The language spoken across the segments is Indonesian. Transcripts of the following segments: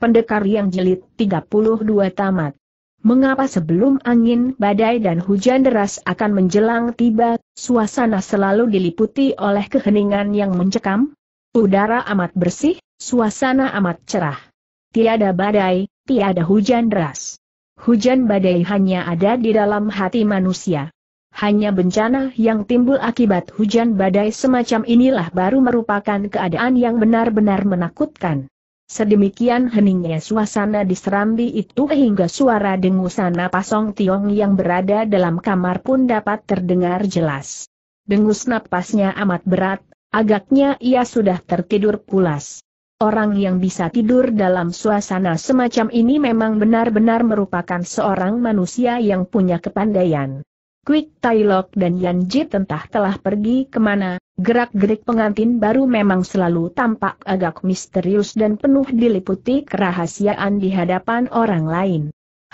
Pendekar yang jelit 32 tamat. Mengapa sebelum angin, badai dan hujan deras akan menjelang tiba, suasana selalu diliputi oleh keheningan yang mencekam? Udara amat bersih, suasana amat cerah. Tiada badai, tiada hujan deras. Hujan badai hanya ada di dalam hati manusia. Hanya bencana yang timbul akibat hujan badai semacam inilah baru merupakan keadaan yang benar-benar menakutkan. Sedemikian heningnya suasana di serambi itu hingga suara dengusan Song Tiong yang berada dalam kamar pun dapat terdengar jelas. Dengus napasnya amat berat, agaknya ia sudah tertidur pulas. Orang yang bisa tidur dalam suasana semacam ini memang benar-benar merupakan seorang manusia yang punya kepandaian. Quick Tailok dan Yan Jit entah telah pergi kemana, gerak-gerik pengantin baru memang selalu tampak agak misterius dan penuh diliputi kerahasiaan di hadapan orang lain.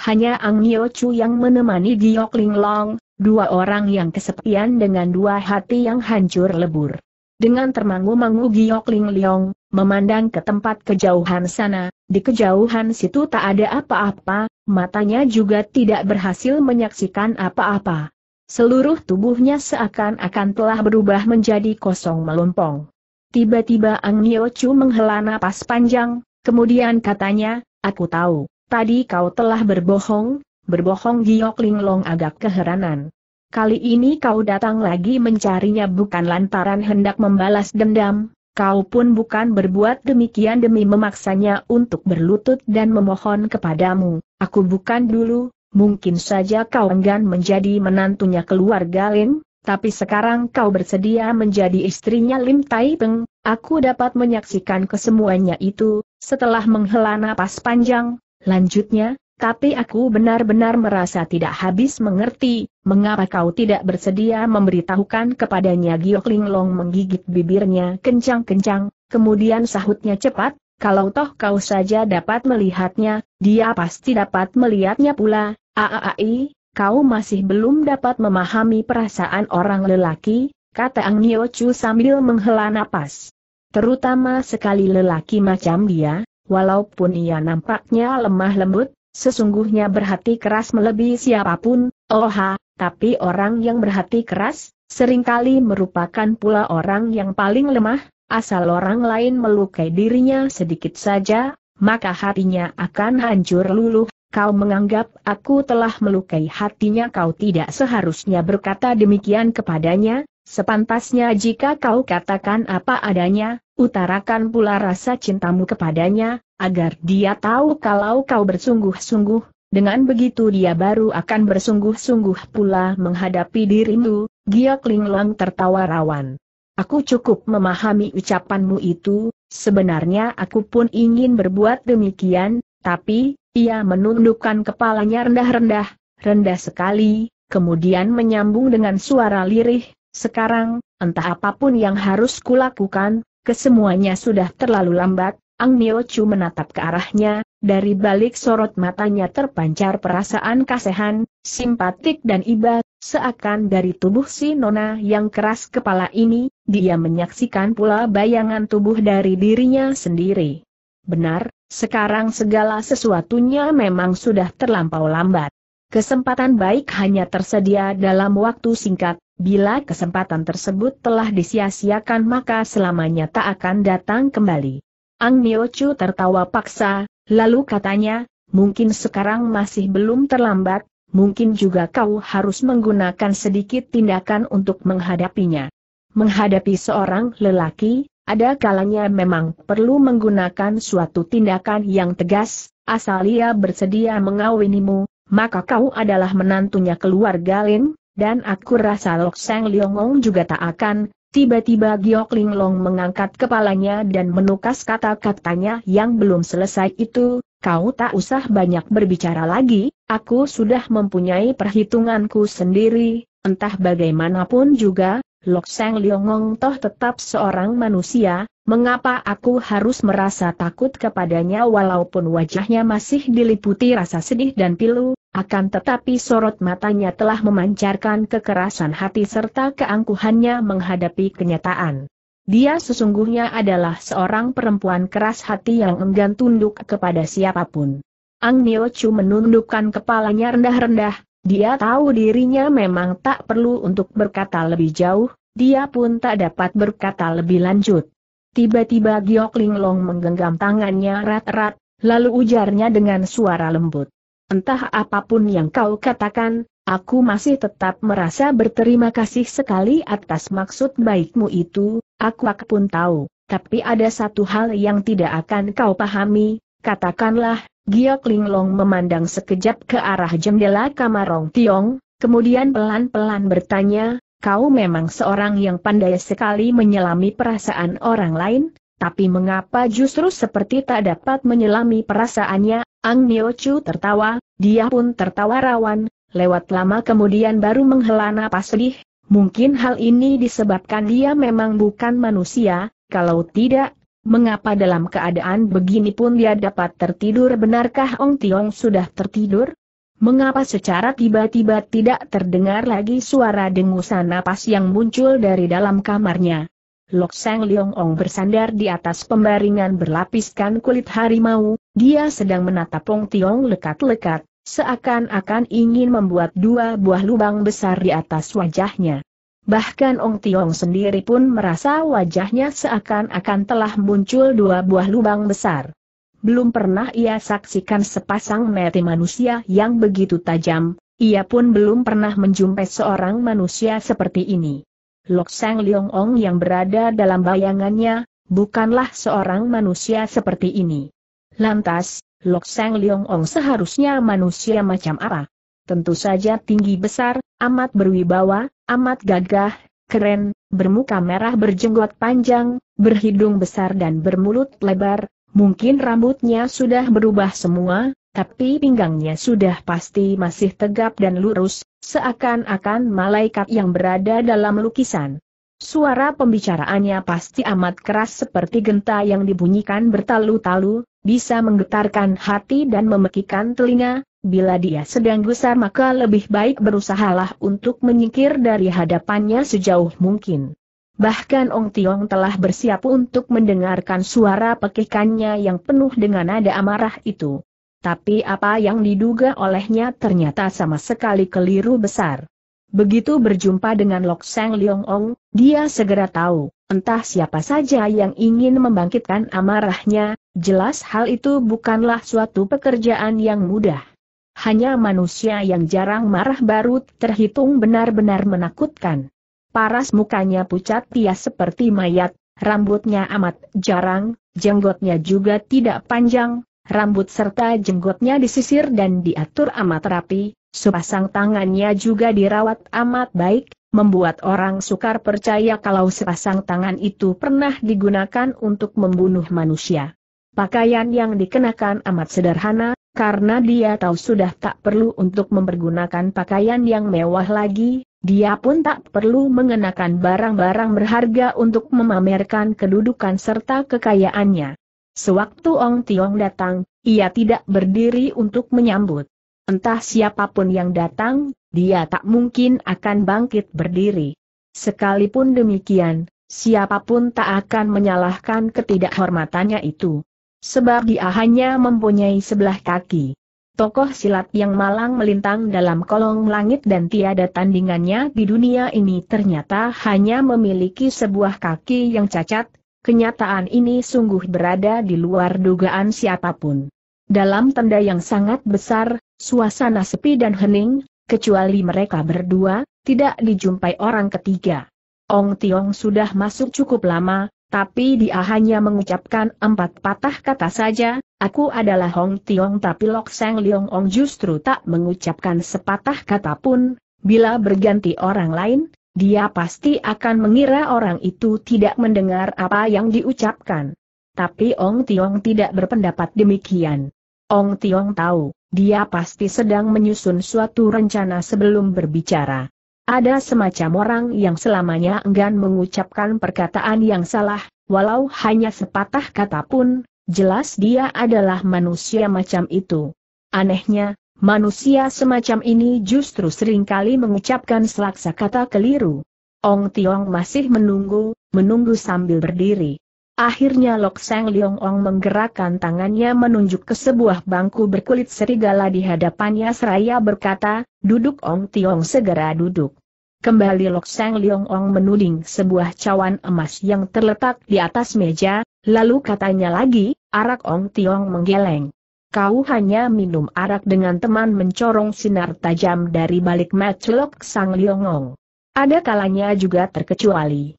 Hanya Ang Nyo Chu yang menemani Giok Ling Long, dua orang yang kesepian dengan dua hati yang hancur lebur. Dengan termangu-mangu Giok Ling Leong, memandang ke tempat kejauhan sana, di kejauhan situ tak ada apa-apa, matanya juga tidak berhasil menyaksikan apa-apa. Seluruh tubuhnya seakan-akan telah berubah menjadi kosong melompong. Tiba-tiba Ang Nio Chu menghela napas panjang, kemudian katanya, aku tahu, tadi kau telah berbohong, berbohong Giok Linglong agak keheranan. Kali ini kau datang lagi mencarinya bukan lantaran hendak membalas dendam, kau pun bukan berbuat demikian demi memaksanya untuk berlutut dan memohon kepadamu, aku bukan dulu, Mungkin saja kau enggan menjadi menantunya keluarga Lim, tapi sekarang kau bersedia menjadi istrinya Lim Tai Peng, aku dapat menyaksikan kesemuanya itu, setelah menghela napas panjang, lanjutnya, tapi aku benar-benar merasa tidak habis mengerti, mengapa kau tidak bersedia memberitahukan kepadanya Giok Long menggigit bibirnya kencang-kencang, kemudian sahutnya cepat, kalau toh kau saja dapat melihatnya, dia pasti dapat melihatnya pula, Aai, kau masih belum dapat memahami perasaan orang lelaki, kata Ang Nio sambil menghela napas. Terutama sekali lelaki macam dia, walaupun ia nampaknya lemah lembut, sesungguhnya berhati keras melebihi siapapun, oha, oh tapi orang yang berhati keras, seringkali merupakan pula orang yang paling lemah, asal orang lain melukai dirinya sedikit saja, maka hatinya akan hancur luluh kau menganggap aku telah melukai hatinya kau tidak seharusnya berkata demikian kepadanya, sepantasnya jika kau katakan apa adanya, utarakan pula rasa cintamu kepadanya, agar dia tahu kalau kau bersungguh-sungguh, dengan begitu dia baru akan bersungguh-sungguh pula menghadapi dirimu, Gia Klinglong tertawa rawan. Aku cukup memahami ucapanmu itu, sebenarnya aku pun ingin berbuat demikian, tapi, ia menundukkan kepalanya rendah-rendah, rendah sekali, kemudian menyambung dengan suara lirih, sekarang, entah apapun yang harus kulakukan, kesemuanya sudah terlalu lambat, Ang Nio Chu menatap ke arahnya, dari balik sorot matanya terpancar perasaan kasihan, simpatik dan iba, seakan dari tubuh si Nona yang keras kepala ini, dia menyaksikan pula bayangan tubuh dari dirinya sendiri. Benar, sekarang segala sesuatunya memang sudah terlampau lambat. Kesempatan baik hanya tersedia dalam waktu singkat, bila kesempatan tersebut telah disia-siakan maka selamanya tak akan datang kembali. Ang Nio Chu tertawa paksa, lalu katanya, mungkin sekarang masih belum terlambat, mungkin juga kau harus menggunakan sedikit tindakan untuk menghadapinya. Menghadapi seorang lelaki, ada kalanya memang perlu menggunakan suatu tindakan yang tegas, asal ia bersedia mengawinimu, maka kau adalah menantunya keluarga Lin, dan aku rasa Lok Sang Liongong juga tak akan. Tiba-tiba Giok Linglong mengangkat kepalanya dan menukas kata-katanya yang belum selesai itu, kau tak usah banyak berbicara lagi, aku sudah mempunyai perhitunganku sendiri, entah bagaimanapun juga, Lok Sang Liongong toh tetap seorang manusia, mengapa aku harus merasa takut kepadanya walaupun wajahnya masih diliputi rasa sedih dan pilu, akan tetapi sorot matanya telah memancarkan kekerasan hati serta keangkuhannya menghadapi kenyataan. Dia sesungguhnya adalah seorang perempuan keras hati yang enggan tunduk kepada siapapun. Ang Nio Chu menundukkan kepalanya rendah-rendah, dia tahu dirinya memang tak perlu untuk berkata lebih jauh, dia pun tak dapat berkata lebih lanjut. Tiba-tiba Giok Linglong menggenggam tangannya erat-erat, lalu ujarnya dengan suara lembut. Entah apapun yang kau katakan, aku masih tetap merasa berterima kasih sekali atas maksud baikmu itu, aku pun tahu, tapi ada satu hal yang tidak akan kau pahami, katakanlah, Gia Linglong memandang sekejap ke arah jendela kamar Rong Tiong, kemudian pelan-pelan bertanya, kau memang seorang yang pandai sekali menyelami perasaan orang lain, tapi mengapa justru seperti tak dapat menyelami perasaannya? Ang Nio Chu tertawa, dia pun tertawa rawan, lewat lama kemudian baru menghela napas sedih, mungkin hal ini disebabkan dia memang bukan manusia, kalau tidak, Mengapa dalam keadaan begini pun dia dapat tertidur benarkah Ong Tiong sudah tertidur? Mengapa secara tiba-tiba tidak terdengar lagi suara dengusan napas yang muncul dari dalam kamarnya? Lok Sang Leong Ong bersandar di atas pembaringan berlapiskan kulit harimau, dia sedang menatap Ong Tiong lekat-lekat, seakan-akan ingin membuat dua buah lubang besar di atas wajahnya. Bahkan Ong Tiong sendiri pun merasa wajahnya seakan-akan telah muncul dua buah lubang besar. Belum pernah ia saksikan sepasang mata manusia yang begitu tajam, ia pun belum pernah menjumpai seorang manusia seperti ini. Lok Sang Leong Ong yang berada dalam bayangannya, bukanlah seorang manusia seperti ini. Lantas, Lok Sang Leong Ong seharusnya manusia macam apa? Tentu saja tinggi besar, amat berwibawa, amat gagah, keren, bermuka merah berjenggot panjang, berhidung besar dan bermulut lebar, mungkin rambutnya sudah berubah semua, tapi pinggangnya sudah pasti masih tegap dan lurus, seakan-akan malaikat yang berada dalam lukisan. Suara pembicaraannya pasti amat keras seperti genta yang dibunyikan bertalu-talu, bisa menggetarkan hati dan memekikan telinga, Bila dia sedang gusar maka lebih baik berusahalah untuk menyingkir dari hadapannya sejauh mungkin. Bahkan Ong Tiong telah bersiap untuk mendengarkan suara pekikannya yang penuh dengan nada amarah itu. Tapi apa yang diduga olehnya ternyata sama sekali keliru besar. Begitu berjumpa dengan Lok Sang Leong Ong, dia segera tahu, entah siapa saja yang ingin membangkitkan amarahnya, jelas hal itu bukanlah suatu pekerjaan yang mudah. Hanya manusia yang jarang marah baru terhitung benar-benar menakutkan. Paras mukanya pucat tia seperti mayat, rambutnya amat jarang, jenggotnya juga tidak panjang, rambut serta jenggotnya disisir dan diatur amat rapi, sepasang tangannya juga dirawat amat baik, membuat orang sukar percaya kalau sepasang tangan itu pernah digunakan untuk membunuh manusia. Pakaian yang dikenakan amat sederhana, karena dia tahu sudah tak perlu untuk mempergunakan pakaian yang mewah lagi, dia pun tak perlu mengenakan barang-barang berharga untuk memamerkan kedudukan serta kekayaannya. Sewaktu Ong Tiong datang, ia tidak berdiri untuk menyambut. Entah siapapun yang datang, dia tak mungkin akan bangkit berdiri. Sekalipun demikian, siapapun tak akan menyalahkan ketidakhormatannya itu. Sebab dia hanya mempunyai sebelah kaki. Tokoh silat yang malang melintang dalam kolong langit dan tiada tandingannya di dunia ini ternyata hanya memiliki sebuah kaki yang cacat, kenyataan ini sungguh berada di luar dugaan siapapun. Dalam tenda yang sangat besar, suasana sepi dan hening, kecuali mereka berdua, tidak dijumpai orang ketiga. Ong Tiong sudah masuk cukup lama, tapi dia hanya mengucapkan empat patah kata saja, aku adalah Hong Tiong tapi Lok Seng Leong Ong justru tak mengucapkan sepatah kata pun, bila berganti orang lain, dia pasti akan mengira orang itu tidak mendengar apa yang diucapkan. Tapi Ong Tiong tidak berpendapat demikian. Ong Tiong tahu, dia pasti sedang menyusun suatu rencana sebelum berbicara. Ada semacam orang yang selamanya enggan mengucapkan perkataan yang salah, walau hanya sepatah kata pun, jelas dia adalah manusia macam itu. Anehnya, manusia semacam ini justru seringkali mengucapkan selaksa kata keliru. Ong Tiong masih menunggu, menunggu sambil berdiri. Akhirnya Lok Sang Leong Ong menggerakkan tangannya menunjuk ke sebuah bangku berkulit serigala di hadapannya seraya berkata, duduk Ong Tiong segera duduk. Kembali Lok Sang Leong Ong menuding sebuah cawan emas yang terletak di atas meja, lalu katanya lagi, arak Ong Tiong menggeleng. Kau hanya minum arak dengan teman mencorong sinar tajam dari balik match Lok Sang Leong Ong. Ada kalanya juga terkecuali.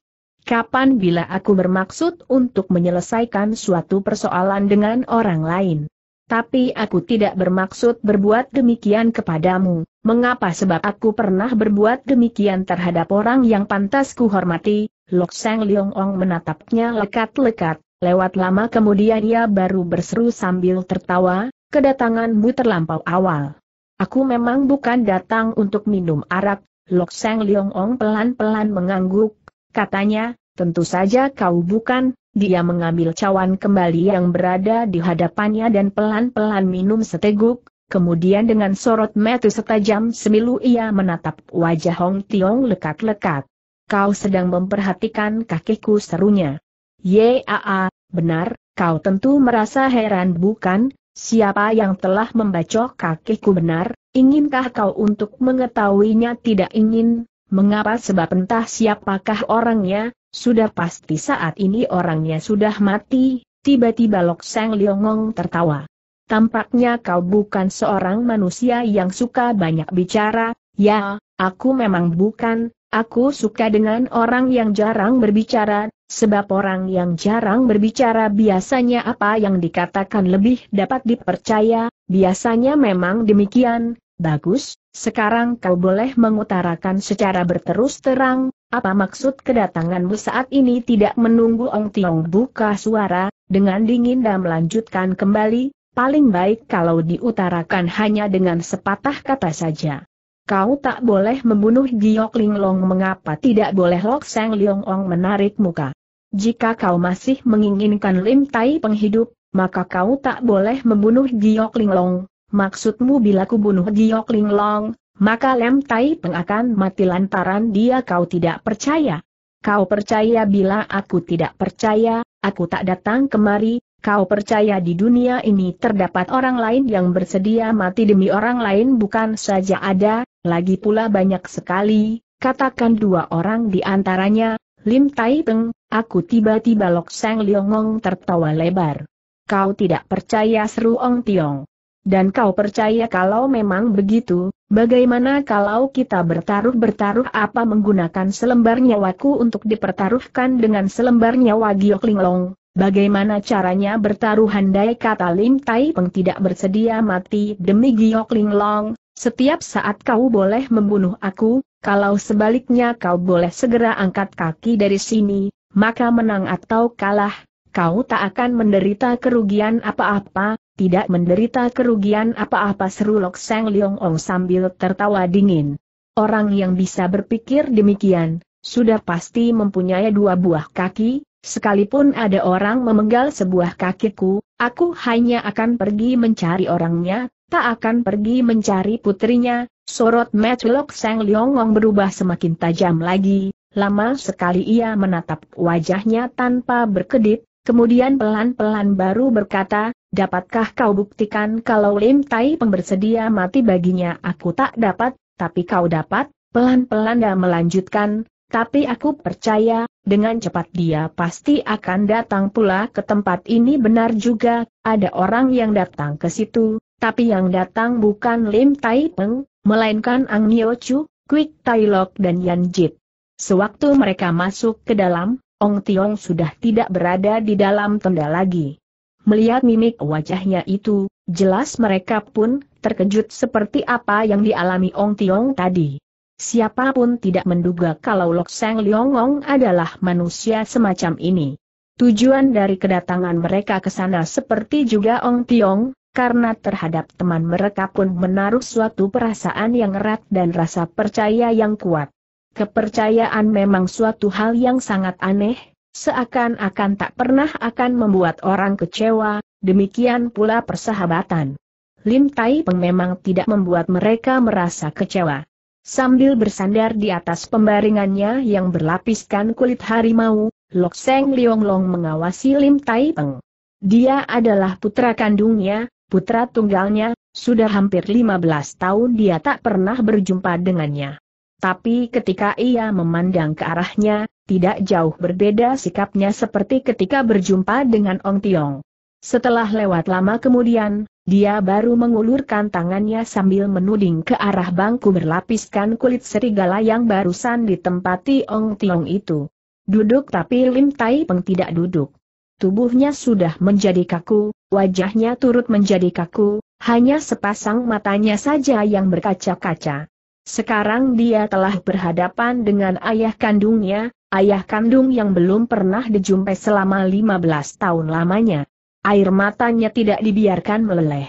Kapan bila aku bermaksud untuk menyelesaikan suatu persoalan dengan orang lain? Tapi aku tidak bermaksud berbuat demikian kepadamu. Mengapa sebab aku pernah berbuat demikian terhadap orang yang pantas hormati? Lok Sang Leong Ong menatapnya lekat-lekat. Lewat lama kemudian ia baru berseru sambil tertawa, kedatanganmu terlampau awal. Aku memang bukan datang untuk minum arak. Lok Sang Leong Ong pelan-pelan mengangguk, katanya, tentu saja kau bukan, dia mengambil cawan kembali yang berada di hadapannya dan pelan-pelan minum seteguk, kemudian dengan sorot mata setajam semilu ia menatap wajah Hong Tiong lekat-lekat. Kau sedang memperhatikan kakekku serunya. Yaa, benar, kau tentu merasa heran bukan, siapa yang telah membacok kakekku benar, inginkah kau untuk mengetahuinya tidak ingin, Mengapa sebab entah siapakah orangnya, sudah pasti saat ini orangnya sudah mati, tiba-tiba Lok Seng Liongong tertawa. Tampaknya kau bukan seorang manusia yang suka banyak bicara, ya, aku memang bukan, aku suka dengan orang yang jarang berbicara, sebab orang yang jarang berbicara biasanya apa yang dikatakan lebih dapat dipercaya, biasanya memang demikian, bagus, sekarang kau boleh mengutarakan secara berterus terang, apa maksud kedatanganmu saat ini tidak menunggu Ong Tiong buka suara, dengan dingin dan melanjutkan kembali, paling baik kalau diutarakan hanya dengan sepatah kata saja. Kau tak boleh membunuh Giok Linglong mengapa tidak boleh Lok Seng Leong Ong menarik muka. Jika kau masih menginginkan Lim Tai penghidup, maka kau tak boleh membunuh Giok Linglong, Maksudmu bila kubunuh Giok Long, maka Lem Tai Peng akan mati lantaran dia kau tidak percaya. Kau percaya bila aku tidak percaya, aku tak datang kemari, kau percaya di dunia ini terdapat orang lain yang bersedia mati demi orang lain bukan saja ada, lagi pula banyak sekali, katakan dua orang di antaranya, Lim Tai Peng, aku tiba-tiba Lok Sang Liongong tertawa lebar. Kau tidak percaya seru Ong Tiong. Dan kau percaya kalau memang begitu, bagaimana kalau kita bertaruh-bertaruh apa menggunakan selembar nyawaku untuk dipertaruhkan dengan selembar nyawa Giok Linglong? Bagaimana caranya bertaruh handai kata Lim Tai Peng tidak bersedia mati demi Giok Linglong, setiap saat kau boleh membunuh aku, kalau sebaliknya kau boleh segera angkat kaki dari sini, maka menang atau kalah, kau tak akan menderita kerugian apa-apa, tidak menderita kerugian apa-apa seru Lok Sang Leong Ong sambil tertawa dingin. Orang yang bisa berpikir demikian, sudah pasti mempunyai dua buah kaki, sekalipun ada orang memenggal sebuah kakiku, aku hanya akan pergi mencari orangnya, tak akan pergi mencari putrinya, sorot Seng Sang Ong berubah semakin tajam lagi, lama sekali ia menatap wajahnya tanpa berkedip, Kemudian pelan-pelan baru berkata, dapatkah kau buktikan kalau Lim Tai Peng bersedia mati baginya aku tak dapat, tapi kau dapat, pelan-pelan dia melanjutkan, tapi aku percaya, dengan cepat dia pasti akan datang pula ke tempat ini benar juga, ada orang yang datang ke situ, tapi yang datang bukan Lim Tai Peng, melainkan Ang Nio Chu, Quick Tai Lok dan Yan Jit. Sewaktu mereka masuk ke dalam, Ong Tiong sudah tidak berada di dalam tenda lagi. Melihat mimik wajahnya itu, jelas mereka pun terkejut seperti apa yang dialami Ong Tiong tadi. Siapapun tidak menduga kalau Lok Sang Liongong adalah manusia semacam ini. Tujuan dari kedatangan mereka ke sana seperti juga Ong Tiong, karena terhadap teman mereka pun menaruh suatu perasaan yang erat dan rasa percaya yang kuat. Kepercayaan memang suatu hal yang sangat aneh, seakan-akan tak pernah akan membuat orang kecewa, demikian pula persahabatan. Lim Tai Peng memang tidak membuat mereka merasa kecewa. Sambil bersandar di atas pembaringannya yang berlapiskan kulit harimau, Lok Seng Liong Long mengawasi Lim Tai Peng. Dia adalah putra kandungnya, putra tunggalnya, sudah hampir 15 tahun dia tak pernah berjumpa dengannya. Tapi ketika ia memandang ke arahnya, tidak jauh berbeda sikapnya seperti ketika berjumpa dengan Ong Tiong. Setelah lewat lama kemudian, dia baru mengulurkan tangannya sambil menuding ke arah bangku berlapiskan kulit serigala yang barusan ditempati Ong Tiong itu. Duduk tapi Lim Tai Peng tidak duduk. Tubuhnya sudah menjadi kaku, wajahnya turut menjadi kaku, hanya sepasang matanya saja yang berkaca-kaca. Sekarang dia telah berhadapan dengan ayah kandungnya, ayah kandung yang belum pernah dijumpai selama 15 tahun lamanya. Air matanya tidak dibiarkan meleleh.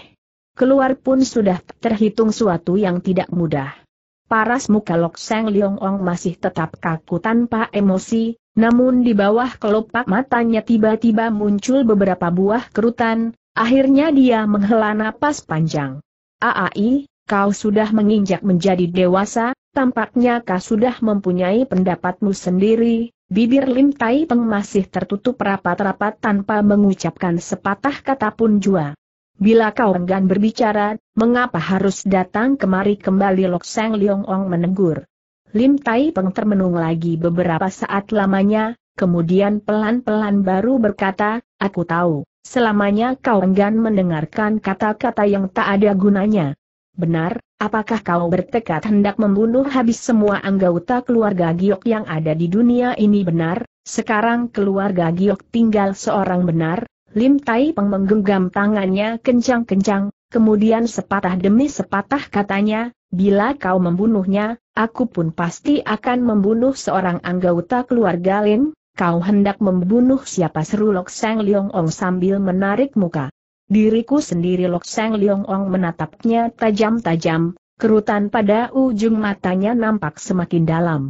Keluar pun sudah terhitung suatu yang tidak mudah. Paras muka Lok Seng Leong Ong masih tetap kaku tanpa emosi, namun di bawah kelopak matanya tiba-tiba muncul beberapa buah kerutan, akhirnya dia menghela napas panjang. Aai, Kau sudah menginjak menjadi dewasa, tampaknya kau sudah mempunyai pendapatmu sendiri, bibir Lim Tai Peng masih tertutup rapat-rapat tanpa mengucapkan sepatah kata pun jua. Bila kau enggan berbicara, mengapa harus datang kemari kembali Lok Sang Leong Ong menegur. Lim Tai Peng termenung lagi beberapa saat lamanya, kemudian pelan-pelan baru berkata, aku tahu, selamanya kau enggan mendengarkan kata-kata yang tak ada gunanya. Benar, apakah kau bertekad hendak membunuh habis semua anggota keluarga Giok yang ada di dunia ini benar? Sekarang keluarga Giok tinggal seorang benar, Lim Tai Peng menggenggam tangannya kencang-kencang, kemudian sepatah demi sepatah katanya, bila kau membunuhnya, aku pun pasti akan membunuh seorang anggota keluarga Lim, kau hendak membunuh siapa seru Lok Sang Liong Ong sambil menarik muka. Diriku sendiri Lok Sang Leong Ong menatapnya tajam-tajam, kerutan pada ujung matanya nampak semakin dalam.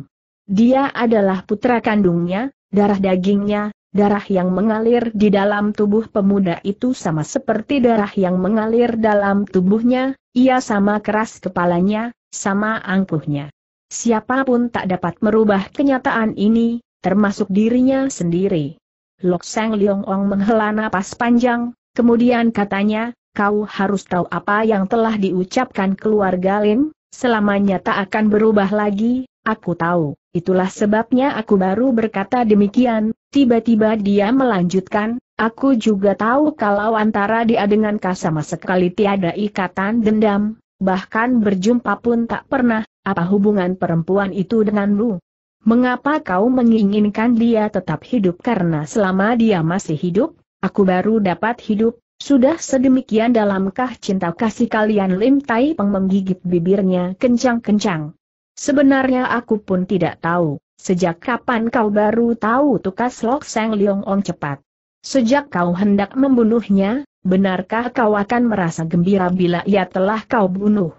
Dia adalah putra kandungnya, darah dagingnya, darah yang mengalir di dalam tubuh pemuda itu sama seperti darah yang mengalir dalam tubuhnya, ia sama keras kepalanya, sama angkuhnya. Siapapun tak dapat merubah kenyataan ini, termasuk dirinya sendiri. Lok Sang Leong Ong menghela napas panjang, Kemudian katanya, kau harus tahu apa yang telah diucapkan keluarga Lin, selamanya tak akan berubah lagi, aku tahu. Itulah sebabnya aku baru berkata demikian, tiba-tiba dia melanjutkan, aku juga tahu kalau antara dia dengan kau sama sekali tiada ikatan dendam, bahkan berjumpa pun tak pernah, apa hubungan perempuan itu denganmu? Mengapa kau menginginkan dia tetap hidup karena selama dia masih hidup, Aku baru dapat hidup, sudah sedemikian dalamkah cinta kasih kalian Lim Tai Peng menggigit bibirnya kencang-kencang. Sebenarnya aku pun tidak tahu, sejak kapan kau baru tahu tukas Lok Seng Leong Ong cepat. Sejak kau hendak membunuhnya, benarkah kau akan merasa gembira bila ia telah kau bunuh?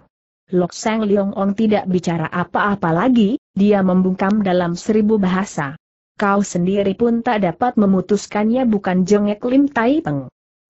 Lok Seng Leong Ong tidak bicara apa-apa lagi, dia membungkam dalam seribu bahasa kau sendiri pun tak dapat memutuskannya bukan jengek Lim Tai Peng.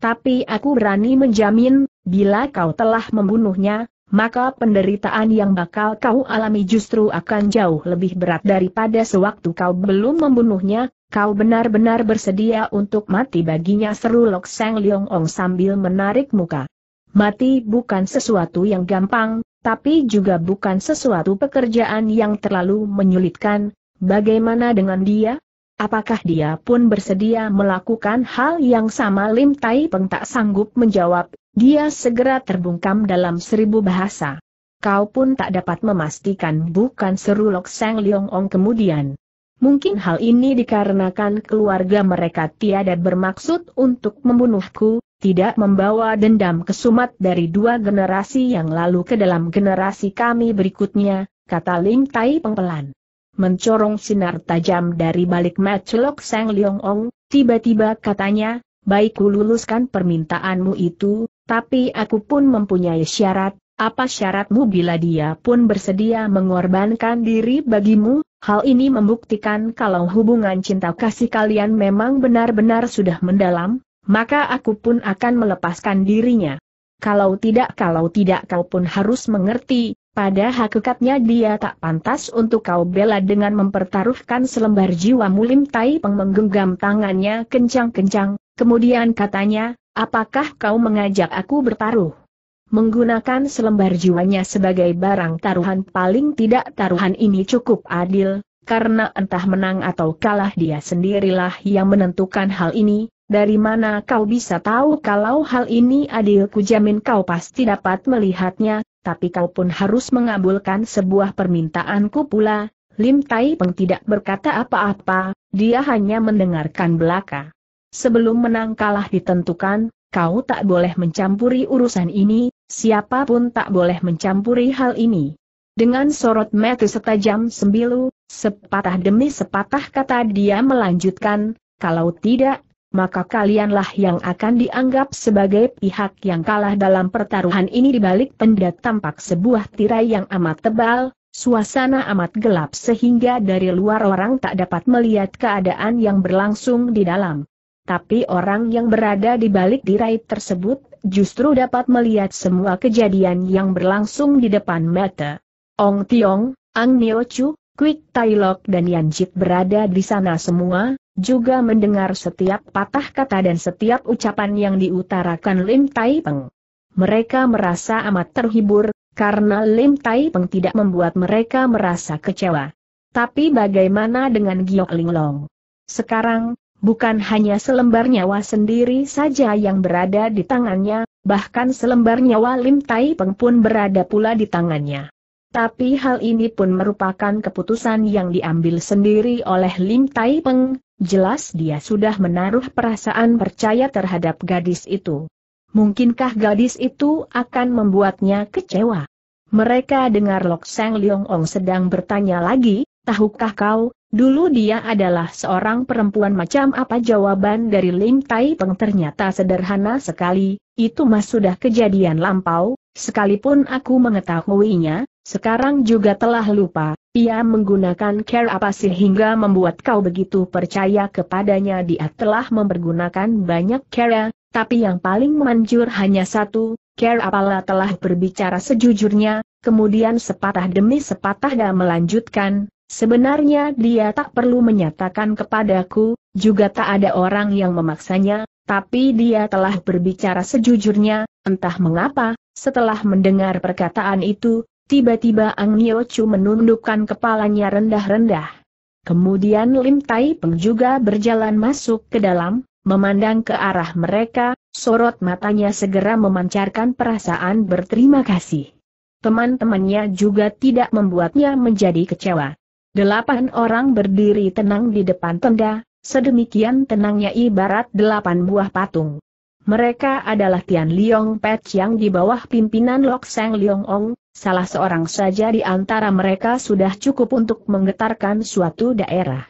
Tapi aku berani menjamin, bila kau telah membunuhnya, maka penderitaan yang bakal kau alami justru akan jauh lebih berat daripada sewaktu kau belum membunuhnya, kau benar-benar bersedia untuk mati baginya seru Lok Seng Leong Ong sambil menarik muka. Mati bukan sesuatu yang gampang, tapi juga bukan sesuatu pekerjaan yang terlalu menyulitkan, Bagaimana dengan dia? Apakah dia pun bersedia melakukan hal yang sama Lim Tai Peng tak sanggup menjawab, dia segera terbungkam dalam seribu bahasa. Kau pun tak dapat memastikan bukan seru Lok Sang Liong Ong kemudian. Mungkin hal ini dikarenakan keluarga mereka tiada bermaksud untuk membunuhku, tidak membawa dendam kesumat dari dua generasi yang lalu ke dalam generasi kami berikutnya, kata Lim Tai Peng pelan mencorong sinar tajam dari balik matchlock Sang Liong Ong, tiba-tiba katanya, baik ku luluskan permintaanmu itu, tapi aku pun mempunyai syarat, apa syaratmu bila dia pun bersedia mengorbankan diri bagimu? Hal ini membuktikan kalau hubungan cinta kasih kalian memang benar-benar sudah mendalam, maka aku pun akan melepaskan dirinya. Kalau tidak kalau tidak kau pun harus mengerti, pada hakikatnya dia tak pantas untuk kau bela dengan mempertaruhkan selembar jiwa mulim Tai Peng menggenggam tangannya kencang-kencang, kemudian katanya, apakah kau mengajak aku bertaruh? Menggunakan selembar jiwanya sebagai barang taruhan paling tidak taruhan ini cukup adil, karena entah menang atau kalah dia sendirilah yang menentukan hal ini, dari mana kau bisa tahu kalau hal ini adil Kujamin kau pasti dapat melihatnya, tapi kau pun harus mengabulkan sebuah permintaanku pula. Lim Tai Peng tidak berkata apa-apa, dia hanya mendengarkan belaka. Sebelum menang kalah ditentukan, kau tak boleh mencampuri urusan ini, siapapun tak boleh mencampuri hal ini. Dengan sorot mata setajam sembilu, sepatah demi sepatah kata dia melanjutkan, kalau tidak, maka kalianlah yang akan dianggap sebagai pihak yang kalah dalam pertaruhan ini di balik tenda tampak sebuah tirai yang amat tebal, suasana amat gelap sehingga dari luar orang tak dapat melihat keadaan yang berlangsung di dalam. Tapi orang yang berada di balik tirai tersebut justru dapat melihat semua kejadian yang berlangsung di depan mata. Ong Tiong, Ang Neo Chu, Quick Tai Lok dan Yan Jit berada di sana semua, juga mendengar setiap patah kata dan setiap ucapan yang diutarakan Lim Tai Peng. Mereka merasa amat terhibur, karena Lim Tai Peng tidak membuat mereka merasa kecewa. Tapi bagaimana dengan Giok Long? Sekarang, bukan hanya selembar nyawa sendiri saja yang berada di tangannya, bahkan selembar nyawa Lim Tai Peng pun berada pula di tangannya. Tapi hal ini pun merupakan keputusan yang diambil sendiri oleh Lim Tai Peng, Jelas dia sudah menaruh perasaan percaya terhadap gadis itu. Mungkinkah gadis itu akan membuatnya kecewa? Mereka dengar Lok Seng Leong Ong sedang bertanya lagi, tahukah kau, dulu dia adalah seorang perempuan macam apa jawaban dari Lim Tai Peng ternyata sederhana sekali, itu mah sudah kejadian lampau, sekalipun aku mengetahuinya, sekarang juga telah lupa, ia menggunakan care apa sih hingga membuat kau begitu percaya kepadanya dia telah mempergunakan banyak care, tapi yang paling manjur hanya satu, care apalah telah berbicara sejujurnya, kemudian sepatah demi sepatah dia melanjutkan, sebenarnya dia tak perlu menyatakan kepadaku, juga tak ada orang yang memaksanya, tapi dia telah berbicara sejujurnya, entah mengapa, setelah mendengar perkataan itu, Tiba-tiba Ang Chu menundukkan kepalanya rendah-rendah. Kemudian Lim Tai Peng juga berjalan masuk ke dalam, memandang ke arah mereka, sorot matanya segera memancarkan perasaan berterima kasih. Teman-temannya juga tidak membuatnya menjadi kecewa. Delapan orang berdiri tenang di depan tenda, sedemikian tenangnya ibarat delapan buah patung. Mereka adalah Tian Liong Pet yang di bawah pimpinan Lok Sang Liong Ong, salah seorang saja di antara mereka sudah cukup untuk menggetarkan suatu daerah.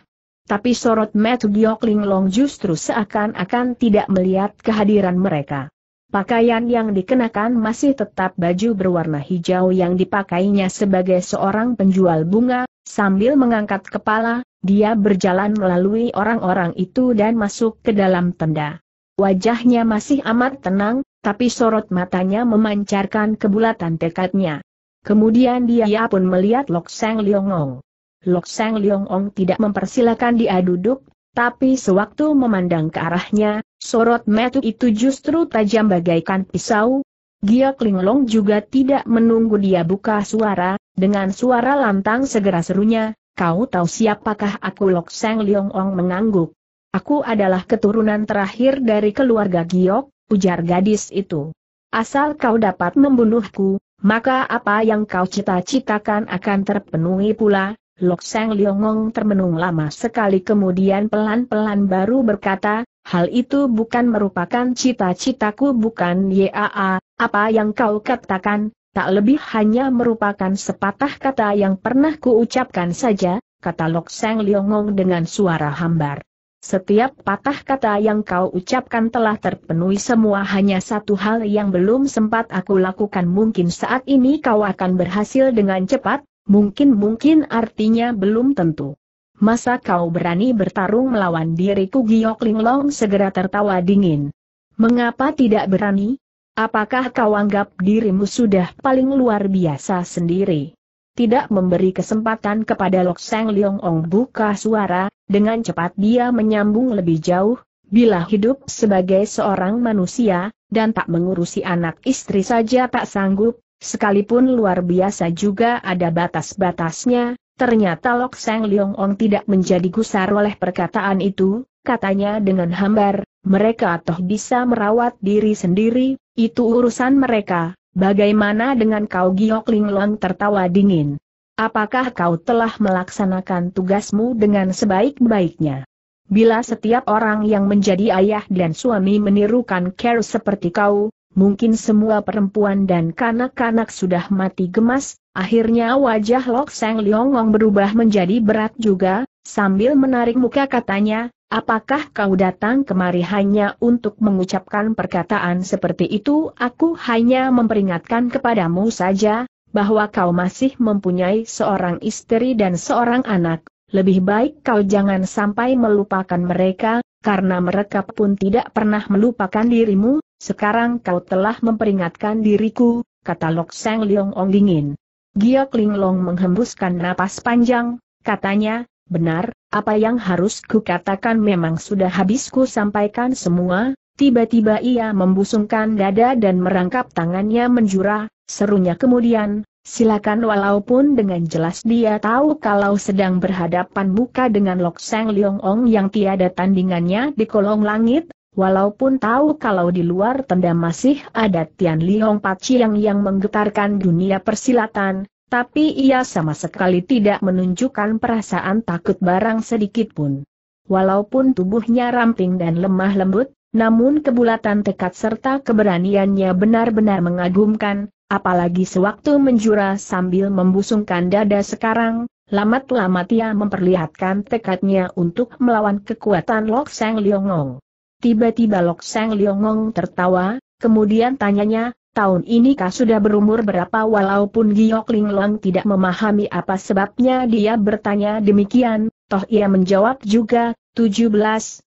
Tapi sorot Matthew Giok Long justru seakan-akan tidak melihat kehadiran mereka. Pakaian yang dikenakan masih tetap baju berwarna hijau yang dipakainya sebagai seorang penjual bunga, sambil mengangkat kepala, dia berjalan melalui orang-orang itu dan masuk ke dalam tenda. Wajahnya masih amat tenang, tapi sorot matanya memancarkan kebulatan tekadnya. Kemudian dia pun melihat Lok Sang Leongong. Lok Sang Leongong tidak mempersilakan dia duduk, tapi sewaktu memandang ke arahnya, sorot metu itu justru tajam bagaikan pisau. Gia Klinglong juga tidak menunggu dia buka suara, dengan suara lantang segera serunya, kau tahu siapakah aku Lok Sang Leongong mengangguk. Aku adalah keturunan terakhir dari keluarga Giok, ujar gadis itu. Asal kau dapat membunuhku, maka apa yang kau cita-citakan akan terpenuhi pula, Lok Seng Liongong termenung lama sekali kemudian pelan-pelan baru berkata, hal itu bukan merupakan cita-citaku bukan YAA, apa yang kau katakan, tak lebih hanya merupakan sepatah kata yang pernah kuucapkan saja, kata Lok Seng Liongong dengan suara hambar. Setiap patah kata yang kau ucapkan telah terpenuhi semua hanya satu hal yang belum sempat aku lakukan mungkin saat ini kau akan berhasil dengan cepat, mungkin-mungkin artinya belum tentu. Masa kau berani bertarung melawan diriku Giok Linglong segera tertawa dingin. Mengapa tidak berani? Apakah kau anggap dirimu sudah paling luar biasa sendiri? Tidak memberi kesempatan kepada Lok Seng Leong Ong buka suara, dengan cepat dia menyambung lebih jauh, bila hidup sebagai seorang manusia, dan tak mengurusi anak istri saja tak sanggup, sekalipun luar biasa juga ada batas-batasnya, ternyata Lok Sang Leong Ong tidak menjadi gusar oleh perkataan itu, katanya dengan hambar, mereka toh bisa merawat diri sendiri, itu urusan mereka, bagaimana dengan kau Giok Ling Long tertawa dingin. Apakah kau telah melaksanakan tugasmu dengan sebaik-baiknya? Bila setiap orang yang menjadi ayah dan suami menirukan care seperti kau, mungkin semua perempuan dan kanak-kanak sudah mati gemas, akhirnya wajah Lok Seng Liongong berubah menjadi berat juga, sambil menarik muka katanya, Apakah kau datang kemari hanya untuk mengucapkan perkataan seperti itu? Aku hanya memperingatkan kepadamu saja, bahwa kau masih mempunyai seorang istri dan seorang anak, lebih baik kau jangan sampai melupakan mereka, karena mereka pun tidak pernah melupakan dirimu, sekarang kau telah memperingatkan diriku, kata Lok Seng Leong Ong dingin. Giok Ling Long menghembuskan napas panjang, katanya, benar, apa yang harus kukatakan memang sudah habis ku sampaikan semua, tiba-tiba ia membusungkan dada dan merangkap tangannya menjura, Serunya kemudian, silakan walaupun dengan jelas dia tahu kalau sedang berhadapan muka dengan Lok Seng Leong Ong yang tiada tandingannya di kolong langit, walaupun tahu kalau di luar tenda masih ada Tian Leong yang yang menggetarkan dunia persilatan, tapi ia sama sekali tidak menunjukkan perasaan takut barang sedikit pun. Walaupun tubuhnya ramping dan lemah lembut, namun kebulatan tekad serta keberaniannya benar-benar mengagumkan, apalagi sewaktu menjura sambil membusungkan dada sekarang, lamat-lamat ia memperlihatkan tekadnya untuk melawan kekuatan Lok Sang Liongong. Tiba-tiba Lok Sang Liongong tertawa, kemudian tanyanya, tahun ini kah sudah berumur berapa walaupun Giok Long tidak memahami apa sebabnya dia bertanya demikian, toh ia menjawab juga, 17,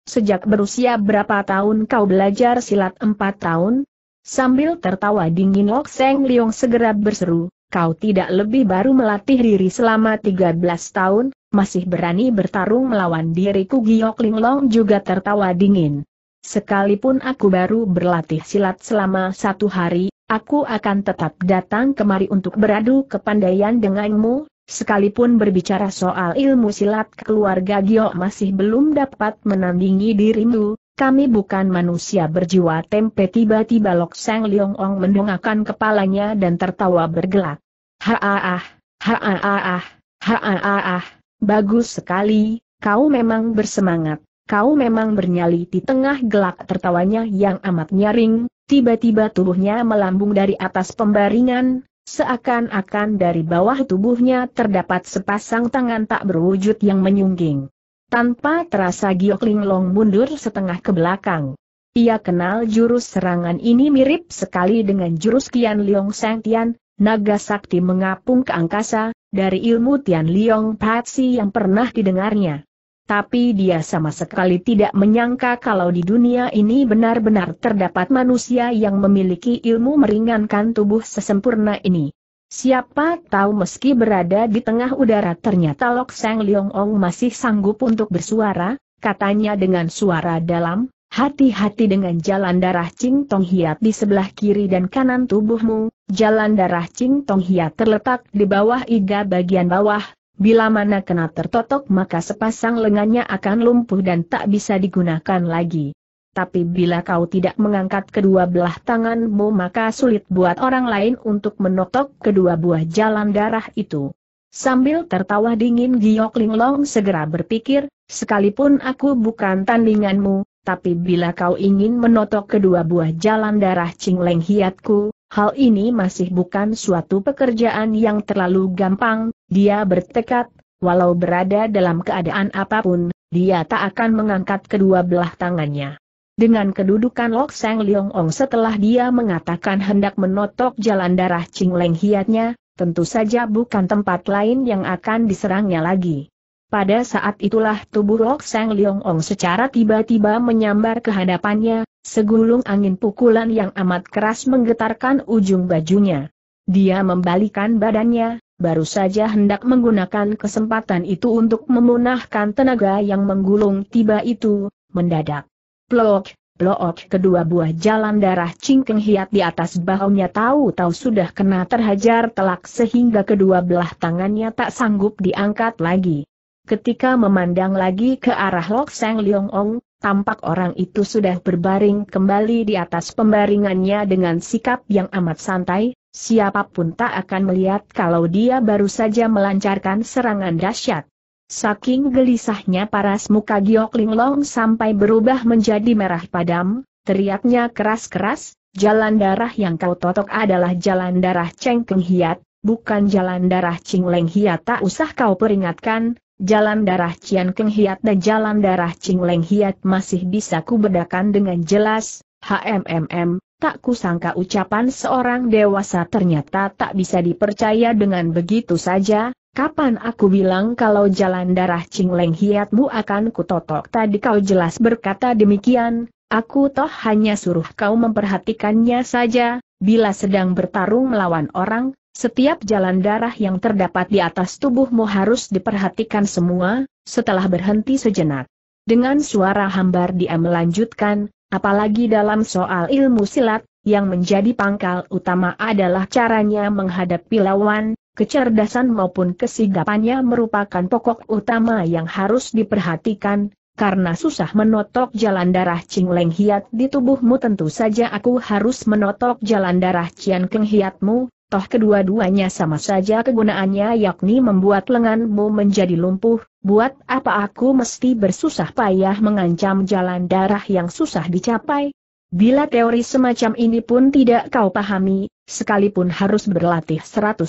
sejak berusia berapa tahun kau belajar silat 4 tahun, Sambil tertawa dingin Ok Seng Liong segera berseru, kau tidak lebih baru melatih diri selama 13 tahun, masih berani bertarung melawan diriku Giok Long juga tertawa dingin. Sekalipun aku baru berlatih silat selama satu hari, aku akan tetap datang kemari untuk beradu kepandaian denganmu, sekalipun berbicara soal ilmu silat keluarga Giok masih belum dapat menandingi dirimu, kami bukan manusia berjiwa tempe tiba-tiba Lok Seng Leong Ong mendongakkan kepalanya dan tertawa bergelak. Haaah, haaah, ah bagus sekali, kau memang bersemangat, kau memang bernyali di tengah gelak tertawanya yang amat nyaring, tiba-tiba tubuhnya melambung dari atas pembaringan, seakan-akan dari bawah tubuhnya terdapat sepasang tangan tak berwujud yang menyungging. Tanpa terasa Giok Linglong mundur setengah ke belakang. Ia kenal jurus serangan ini mirip sekali dengan jurus Tian Liong Seng Tian, naga sakti mengapung ke angkasa, dari ilmu Tian Liong Patsi yang pernah didengarnya. Tapi dia sama sekali tidak menyangka kalau di dunia ini benar-benar terdapat manusia yang memiliki ilmu meringankan tubuh sesempurna ini. Siapa tahu meski berada di tengah udara ternyata Lok Seng Leong Ong masih sanggup untuk bersuara, katanya dengan suara dalam, hati-hati dengan jalan darah Ching Tong Hiat di sebelah kiri dan kanan tubuhmu, jalan darah Ching Tong Hiat terletak di bawah iga bagian bawah, bila mana kena tertotok maka sepasang lengannya akan lumpuh dan tak bisa digunakan lagi tapi bila kau tidak mengangkat kedua belah tanganmu maka sulit buat orang lain untuk menotok kedua buah jalan darah itu. Sambil tertawa dingin Giok Linglong segera berpikir, sekalipun aku bukan tandinganmu, tapi bila kau ingin menotok kedua buah jalan darah Leng Hiatku, hal ini masih bukan suatu pekerjaan yang terlalu gampang, dia bertekad, walau berada dalam keadaan apapun, dia tak akan mengangkat kedua belah tangannya. Dengan kedudukan Lok Sang Leong Ong setelah dia mengatakan hendak menotok jalan darah Ching Leng Hiatnya, tentu saja bukan tempat lain yang akan diserangnya lagi. Pada saat itulah tubuh Lok Sang Leong Ong secara tiba-tiba menyambar ke hadapannya, segulung angin pukulan yang amat keras menggetarkan ujung bajunya. Dia membalikan badannya, baru saja hendak menggunakan kesempatan itu untuk memunahkan tenaga yang menggulung tiba itu, mendadak. Plok, plok kedua buah jalan darah cingkeng hiat di atas bahunya tahu-tahu sudah kena terhajar telak sehingga kedua belah tangannya tak sanggup diangkat lagi. Ketika memandang lagi ke arah Lok Seng Leong Ong, tampak orang itu sudah berbaring kembali di atas pembaringannya dengan sikap yang amat santai, siapapun tak akan melihat kalau dia baru saja melancarkan serangan dahsyat. Saking gelisahnya paras muka Giok Linglong sampai berubah menjadi merah padam, teriaknya keras-keras, jalan darah yang kau totok adalah jalan darah Cheng Keng Hiat, bukan jalan darah Ching Leng Hiat tak usah kau peringatkan, Jalan darah Cian Keng Hiat dan jalan darah Ching Leng Hiat masih bisa kubedakan dengan jelas, HMMM, tak kusangka ucapan seorang dewasa ternyata tak bisa dipercaya dengan begitu saja, Kapan aku bilang kalau jalan darah cingleng hiatmu akan kutotok? Tadi kau jelas berkata demikian, aku toh hanya suruh kau memperhatikannya saja, bila sedang bertarung melawan orang, setiap jalan darah yang terdapat di atas tubuhmu harus diperhatikan semua, setelah berhenti sejenak. Dengan suara hambar dia melanjutkan, apalagi dalam soal ilmu silat, yang menjadi pangkal utama adalah caranya menghadapi lawan, kecerdasan maupun kesigapannya merupakan pokok utama yang harus diperhatikan, karena susah menotok jalan darah Ching Leng Hiat di tubuhmu tentu saja aku harus menotok jalan darah Cian Keng Hiatmu, toh kedua-duanya sama saja kegunaannya yakni membuat lenganmu menjadi lumpuh, buat apa aku mesti bersusah payah mengancam jalan darah yang susah dicapai? Bila teori semacam ini pun tidak kau pahami, Sekalipun harus berlatih 130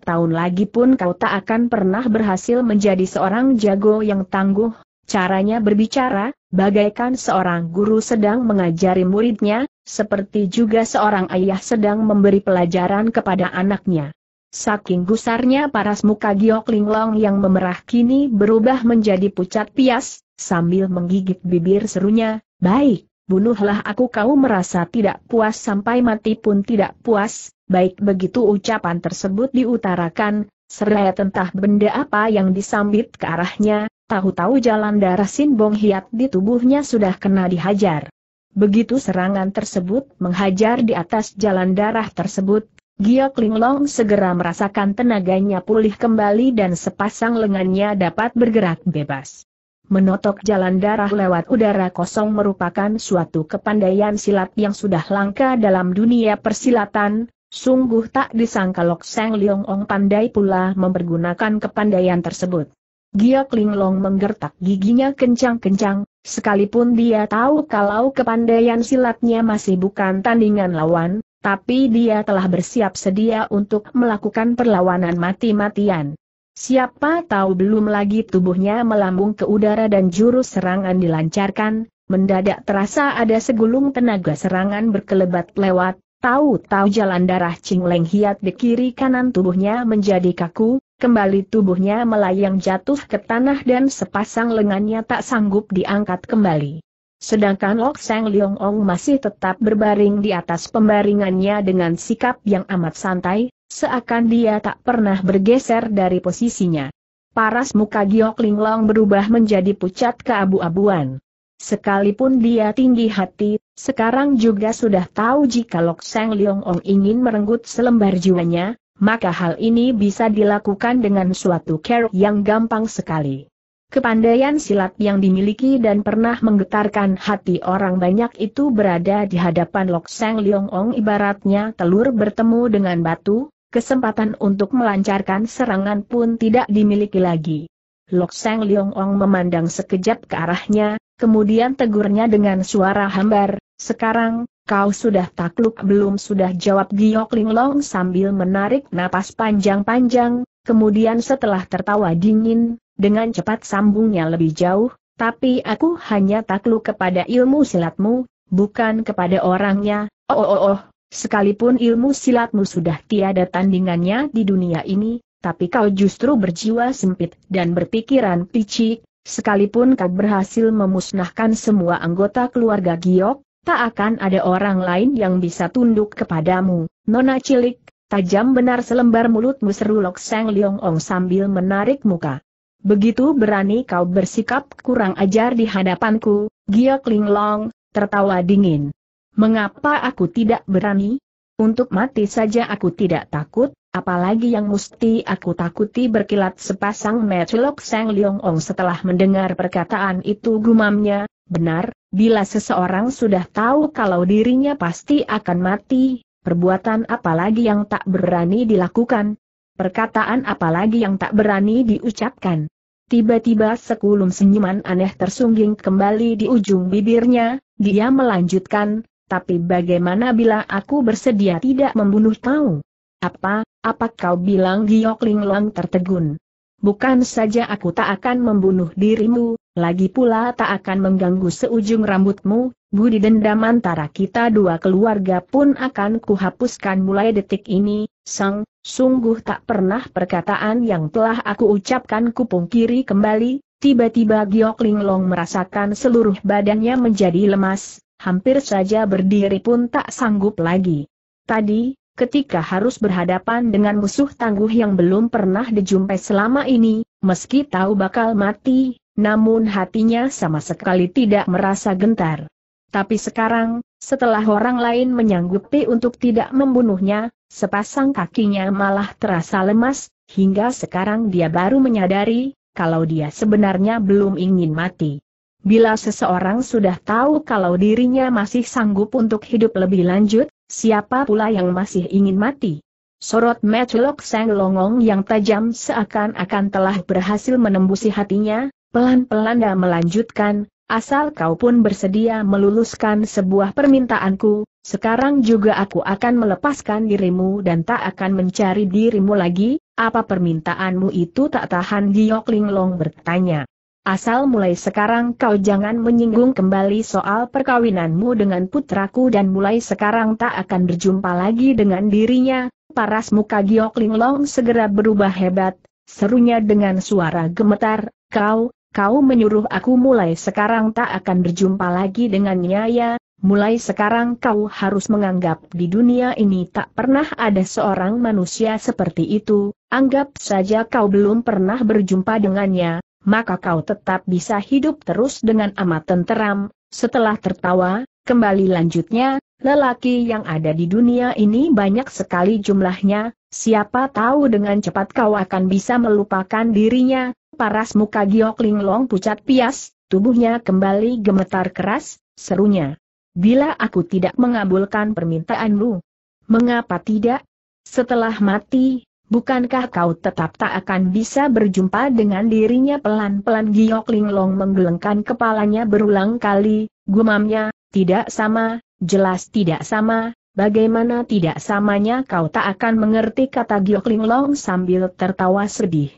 tahun lagi pun kau tak akan pernah berhasil menjadi seorang jago yang tangguh. Caranya berbicara, bagaikan seorang guru sedang mengajari muridnya, seperti juga seorang ayah sedang memberi pelajaran kepada anaknya. Saking gusarnya paras muka Giok Linglong yang memerah kini berubah menjadi pucat pias, sambil menggigit bibir serunya, baik bunuhlah aku kau merasa tidak puas sampai mati pun tidak puas, baik begitu ucapan tersebut diutarakan, seraya tentang benda apa yang disambit ke arahnya, tahu-tahu jalan darah Sinbong Hiat di tubuhnya sudah kena dihajar. Begitu serangan tersebut menghajar di atas jalan darah tersebut, Gia Linglong segera merasakan tenaganya pulih kembali dan sepasang lengannya dapat bergerak bebas. Menotok jalan darah lewat udara kosong merupakan suatu kepandaian silat yang sudah langka dalam dunia persilatan, sungguh tak disangka Lok Seng Leong Ong pandai pula mempergunakan kepandaian tersebut. Gia Long menggertak giginya kencang-kencang, sekalipun dia tahu kalau kepandaian silatnya masih bukan tandingan lawan, tapi dia telah bersiap sedia untuk melakukan perlawanan mati-matian. Siapa tahu belum lagi tubuhnya melambung ke udara dan jurus serangan dilancarkan, mendadak terasa ada segulung tenaga serangan berkelebat lewat, tahu-tahu jalan darah Cingleng Hiat di kiri kanan tubuhnya menjadi kaku, kembali tubuhnya melayang jatuh ke tanah dan sepasang lengannya tak sanggup diangkat kembali. Sedangkan Lok Seng Leong Ong masih tetap berbaring di atas pembaringannya dengan sikap yang amat santai, Seakan dia tak pernah bergeser dari posisinya. Paras muka Giok Linglong berubah menjadi pucat keabu-abuan. Sekalipun dia tinggi hati, sekarang juga sudah tahu jika Lok Sang Leong Ong ingin merenggut selembar jiwanya, maka hal ini bisa dilakukan dengan suatu care yang gampang sekali. Kepandaian silat yang dimiliki dan pernah menggetarkan hati orang banyak itu berada di hadapan Lok Sang Leong Ong ibaratnya telur bertemu dengan batu, kesempatan untuk melancarkan serangan pun tidak dimiliki lagi. Lok Sang Leong Ong memandang sekejap ke arahnya, kemudian tegurnya dengan suara hambar, sekarang, kau sudah takluk belum sudah jawab Giok Ling Long sambil menarik napas panjang-panjang, kemudian setelah tertawa dingin, dengan cepat sambungnya lebih jauh, tapi aku hanya takluk kepada ilmu silatmu, bukan kepada orangnya, oh oh oh, oh. Sekalipun ilmu silatmu sudah tiada tandingannya di dunia ini, tapi kau justru berjiwa sempit dan berpikiran picik, sekalipun kau berhasil memusnahkan semua anggota keluarga Giok, tak akan ada orang lain yang bisa tunduk kepadamu, Nona Cilik, tajam benar selembar mulutmu seru Lok Seng Leong Ong sambil menarik muka. Begitu berani kau bersikap kurang ajar di hadapanku, Giok Linglong, tertawa dingin. Mengapa aku tidak berani? Untuk mati saja aku tidak takut, apalagi yang mesti aku takuti berkilat sepasang mecelok Sang Liong Ong setelah mendengar perkataan itu gumamnya, benar, bila seseorang sudah tahu kalau dirinya pasti akan mati, perbuatan apalagi yang tak berani dilakukan, perkataan apalagi yang tak berani diucapkan. Tiba-tiba sekulum senyuman aneh tersungging kembali di ujung bibirnya, dia melanjutkan, tapi bagaimana bila aku bersedia tidak membunuh kau? Apa, apa kau bilang Giok Ling Lang tertegun? Bukan saja aku tak akan membunuh dirimu, lagi pula tak akan mengganggu seujung rambutmu, budi dendam antara kita dua keluarga pun akan kuhapuskan mulai detik ini, sang, sungguh tak pernah perkataan yang telah aku ucapkan kupungkiri kembali, tiba-tiba Giok Ling Long merasakan seluruh badannya menjadi lemas, hampir saja berdiri pun tak sanggup lagi. Tadi, ketika harus berhadapan dengan musuh tangguh yang belum pernah dijumpai selama ini, meski tahu bakal mati, namun hatinya sama sekali tidak merasa gentar. Tapi sekarang, setelah orang lain menyanggupi untuk tidak membunuhnya, sepasang kakinya malah terasa lemas, hingga sekarang dia baru menyadari, kalau dia sebenarnya belum ingin mati. Bila seseorang sudah tahu kalau dirinya masih sanggup untuk hidup lebih lanjut, siapa pula yang masih ingin mati? Sorot Matlock Sang Longong yang tajam seakan-akan telah berhasil menembusi hatinya, pelan-pelan dia melanjutkan, asal kau pun bersedia meluluskan sebuah permintaanku, sekarang juga aku akan melepaskan dirimu dan tak akan mencari dirimu lagi, apa permintaanmu itu tak tahan Giok Long bertanya. Asal mulai sekarang kau jangan menyinggung kembali soal perkawinanmu dengan putraku dan mulai sekarang tak akan berjumpa lagi dengan dirinya, paras muka Giok Long segera berubah hebat, serunya dengan suara gemetar, kau, kau menyuruh aku mulai sekarang tak akan berjumpa lagi dengannya ya, mulai sekarang kau harus menganggap di dunia ini tak pernah ada seorang manusia seperti itu, anggap saja kau belum pernah berjumpa dengannya, maka kau tetap bisa hidup terus dengan amat tenteram. Setelah tertawa, kembali lanjutnya, lelaki yang ada di dunia ini banyak sekali jumlahnya, siapa tahu dengan cepat kau akan bisa melupakan dirinya, paras muka Giok Linglong pucat pias, tubuhnya kembali gemetar keras, serunya. Bila aku tidak mengabulkan permintaanmu, mengapa tidak? Setelah mati, Bukankah kau tetap tak akan bisa berjumpa dengan dirinya pelan-pelan Giok Linglong menggelengkan kepalanya berulang kali, gumamnya, tidak sama, jelas tidak sama, bagaimana tidak samanya kau tak akan mengerti kata Giok Linglong sambil tertawa sedih.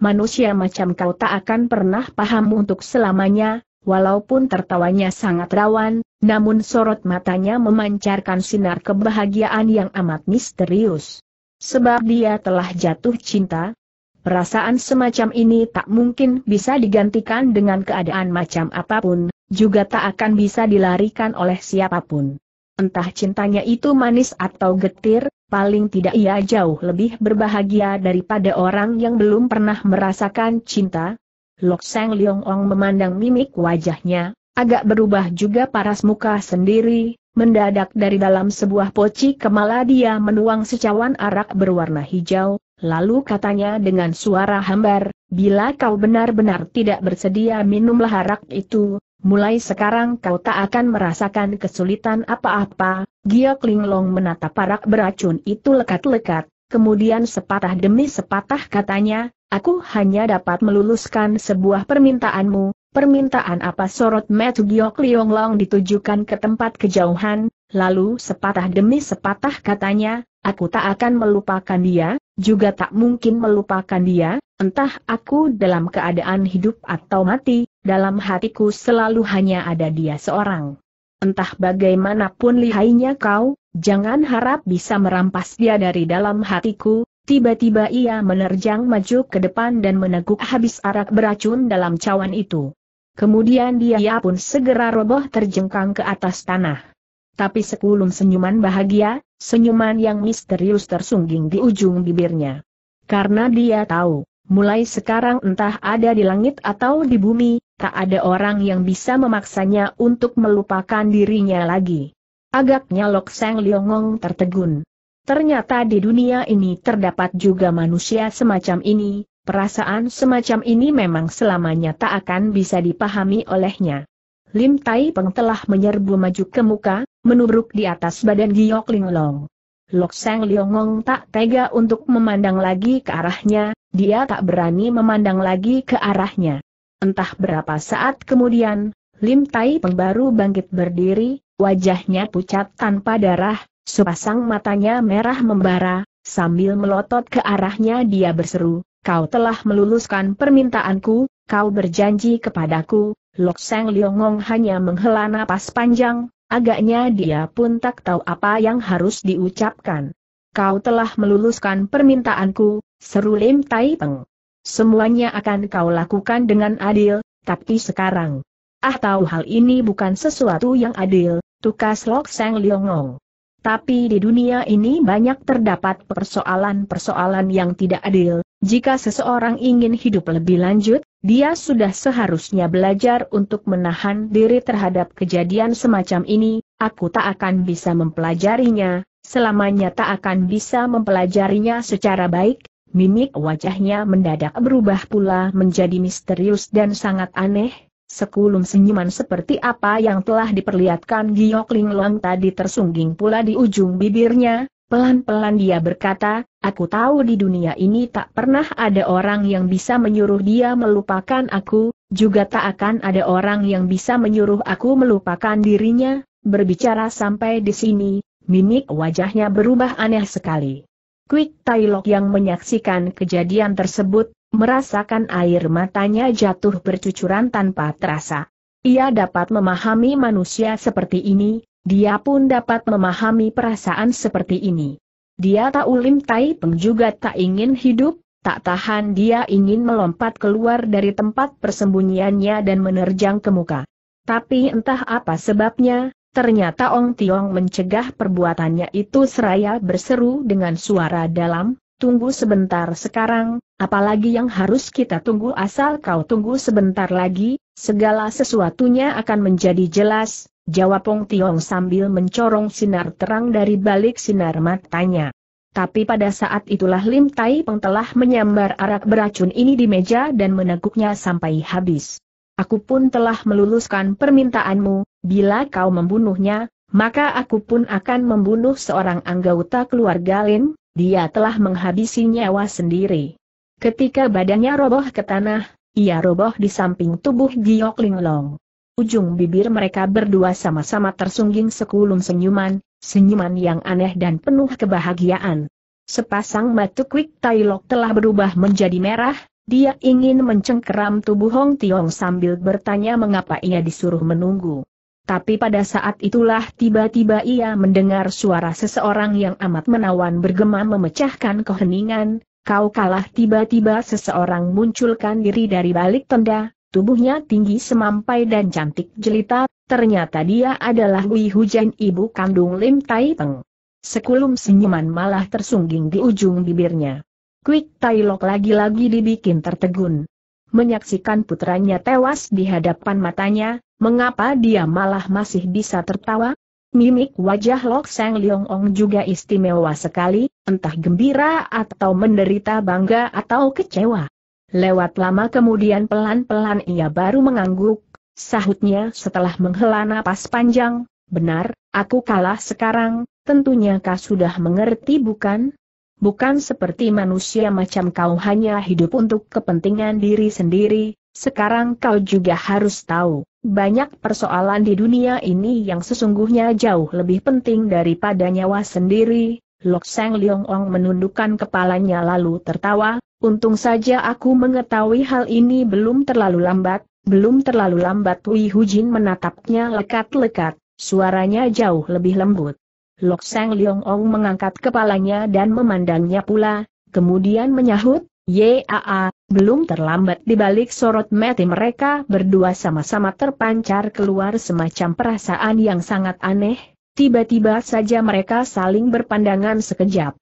Manusia macam kau tak akan pernah paham untuk selamanya, walaupun tertawanya sangat rawan, namun sorot matanya memancarkan sinar kebahagiaan yang amat misterius sebab dia telah jatuh cinta. Perasaan semacam ini tak mungkin bisa digantikan dengan keadaan macam apapun, juga tak akan bisa dilarikan oleh siapapun. Entah cintanya itu manis atau getir, paling tidak ia jauh lebih berbahagia daripada orang yang belum pernah merasakan cinta. Lok Sang Leong Ong memandang mimik wajahnya, agak berubah juga paras muka sendiri, Mendadak dari dalam sebuah poci kemala dia menuang secawan arak berwarna hijau, lalu katanya dengan suara hambar, bila kau benar-benar tidak bersedia minumlah arak itu, mulai sekarang kau tak akan merasakan kesulitan apa-apa. Gia Klinglong menatap arak beracun itu lekat-lekat, kemudian sepatah demi sepatah katanya, aku hanya dapat meluluskan sebuah permintaanmu, Permintaan apa sorot Leong Liong ditujukan ke tempat kejauhan, lalu sepatah demi sepatah katanya, aku tak akan melupakan dia, juga tak mungkin melupakan dia, entah aku dalam keadaan hidup atau mati, dalam hatiku selalu hanya ada dia seorang. Entah bagaimanapun lihainya kau, jangan harap bisa merampas dia dari dalam hatiku, tiba-tiba ia menerjang maju ke depan dan meneguk habis arak beracun dalam cawan itu. Kemudian dia pun segera roboh terjengkang ke atas tanah. Tapi sekulum senyuman bahagia, senyuman yang misterius tersungging di ujung bibirnya. Karena dia tahu, mulai sekarang entah ada di langit atau di bumi, tak ada orang yang bisa memaksanya untuk melupakan dirinya lagi. Agaknya Lok Seng Liongong tertegun. Ternyata di dunia ini terdapat juga manusia semacam ini, Perasaan semacam ini memang selamanya tak akan bisa dipahami olehnya. Lim Tai Peng telah menyerbu maju ke muka, menubruk di atas badan Giok Linglong. Lok Sang Liongong tak tega untuk memandang lagi ke arahnya, dia tak berani memandang lagi ke arahnya. Entah berapa saat kemudian, Lim Tai Peng baru bangkit berdiri, wajahnya pucat tanpa darah, sepasang matanya merah membara, sambil melotot ke arahnya dia berseru, kau telah meluluskan permintaanku, kau berjanji kepadaku, Lok Seng Liongong hanya menghela napas panjang, agaknya dia pun tak tahu apa yang harus diucapkan. Kau telah meluluskan permintaanku, seru Lim Tai Peng. Semuanya akan kau lakukan dengan adil, tapi sekarang. Ah tahu hal ini bukan sesuatu yang adil, tukas Lok Seng Liongong. Tapi di dunia ini banyak terdapat persoalan-persoalan yang tidak adil, jika seseorang ingin hidup lebih lanjut, dia sudah seharusnya belajar untuk menahan diri terhadap kejadian semacam ini, aku tak akan bisa mempelajarinya, selamanya tak akan bisa mempelajarinya secara baik, mimik wajahnya mendadak berubah pula menjadi misterius dan sangat aneh, sekulum senyuman seperti apa yang telah diperlihatkan Giyok Linglong tadi tersungging pula di ujung bibirnya, Pelan-pelan dia berkata, aku tahu di dunia ini tak pernah ada orang yang bisa menyuruh dia melupakan aku, juga tak akan ada orang yang bisa menyuruh aku melupakan dirinya, berbicara sampai di sini, mimik wajahnya berubah aneh sekali. Quick Tailok yang menyaksikan kejadian tersebut, merasakan air matanya jatuh bercucuran tanpa terasa. Ia dapat memahami manusia seperti ini, dia pun dapat memahami perasaan seperti ini. Dia tak ulim Tai Peng juga tak ingin hidup, tak tahan dia ingin melompat keluar dari tempat persembunyiannya dan menerjang ke muka. Tapi entah apa sebabnya, ternyata Ong Tiong mencegah perbuatannya itu seraya berseru dengan suara dalam, tunggu sebentar sekarang, apalagi yang harus kita tunggu asal kau tunggu sebentar lagi, segala sesuatunya akan menjadi jelas, Jawab Ong Tiong sambil mencorong sinar terang dari balik sinar matanya. Tapi pada saat itulah Lim Tai Peng telah menyambar arak beracun ini di meja dan meneguknya sampai habis. Aku pun telah meluluskan permintaanmu, bila kau membunuhnya, maka aku pun akan membunuh seorang anggota keluarga Lin, dia telah menghabisi nyawa sendiri. Ketika badannya roboh ke tanah, ia roboh di samping tubuh Giok Long. Ujung bibir mereka berdua sama-sama tersungging sekulum senyuman, senyuman yang aneh dan penuh kebahagiaan. Sepasang mata quick Tailok telah berubah menjadi merah, dia ingin mencengkeram tubuh Hong Tiong sambil bertanya mengapa ia disuruh menunggu. Tapi pada saat itulah tiba-tiba ia mendengar suara seseorang yang amat menawan bergema memecahkan keheningan, kau kalah tiba-tiba seseorang munculkan diri dari balik tenda, Tubuhnya tinggi semampai dan cantik jelita, ternyata dia adalah Wei Hujan ibu kandung Lim Tai Peng. Sekulum senyuman malah tersungging di ujung bibirnya. Quick Tai Lok lagi-lagi dibikin tertegun. Menyaksikan putranya tewas di hadapan matanya, mengapa dia malah masih bisa tertawa? Mimik wajah Lok Sang Leong Ong juga istimewa sekali, entah gembira atau menderita bangga atau kecewa. Lewat lama kemudian pelan-pelan ia baru mengangguk, sahutnya setelah menghela napas panjang, benar, aku kalah sekarang, tentunya kau sudah mengerti bukan? Bukan seperti manusia macam kau hanya hidup untuk kepentingan diri sendiri, sekarang kau juga harus tahu, banyak persoalan di dunia ini yang sesungguhnya jauh lebih penting daripada nyawa sendiri, Lok Sang Leong Ong menundukkan kepalanya lalu tertawa, Untung saja aku mengetahui hal ini belum terlalu lambat, belum terlalu lambat Wei Hujin menatapnya lekat-lekat, suaranya jauh lebih lembut. Lok Sang Leong Ong mengangkat kepalanya dan memandangnya pula, kemudian menyahut, Yaa, belum terlambat di balik sorot mati mereka berdua sama-sama terpancar keluar semacam perasaan yang sangat aneh, tiba-tiba saja mereka saling berpandangan sekejap.